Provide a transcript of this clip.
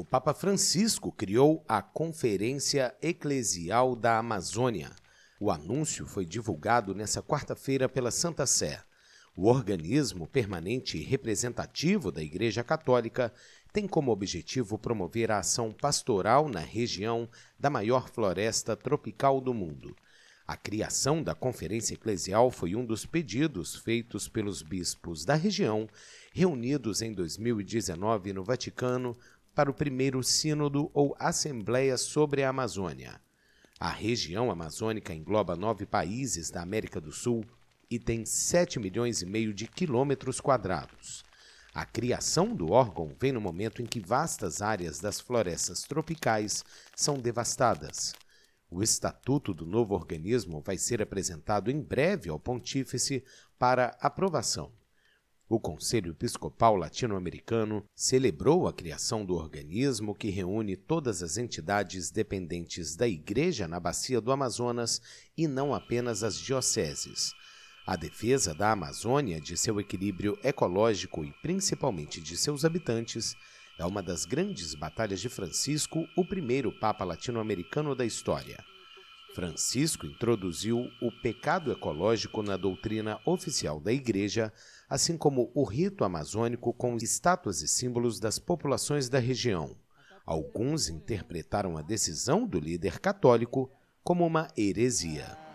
o Papa Francisco criou a Conferência Eclesial da Amazônia. O anúncio foi divulgado nesta quarta-feira pela Santa Sé. O organismo permanente e representativo da Igreja Católica tem como objetivo promover a ação pastoral na região da maior floresta tropical do mundo. A criação da Conferência Eclesial foi um dos pedidos feitos pelos bispos da região, reunidos em 2019 no Vaticano para o primeiro Sínodo ou Assembleia sobre a Amazônia. A região amazônica engloba nove países da América do Sul e tem 7 milhões e meio de quilômetros quadrados. A criação do órgão vem no momento em que vastas áreas das florestas tropicais são devastadas. O estatuto do novo organismo vai ser apresentado em breve ao Pontífice para aprovação. O Conselho Episcopal Latino-Americano celebrou a criação do organismo que reúne todas as entidades dependentes da Igreja na Bacia do Amazonas e não apenas as dioceses. A defesa da Amazônia, de seu equilíbrio ecológico e principalmente de seus habitantes, é uma das grandes batalhas de Francisco, o primeiro Papa latino-americano da história. Francisco introduziu o pecado ecológico na doutrina oficial da Igreja, assim como o rito amazônico com estátuas e símbolos das populações da região. Alguns interpretaram a decisão do líder católico como uma heresia.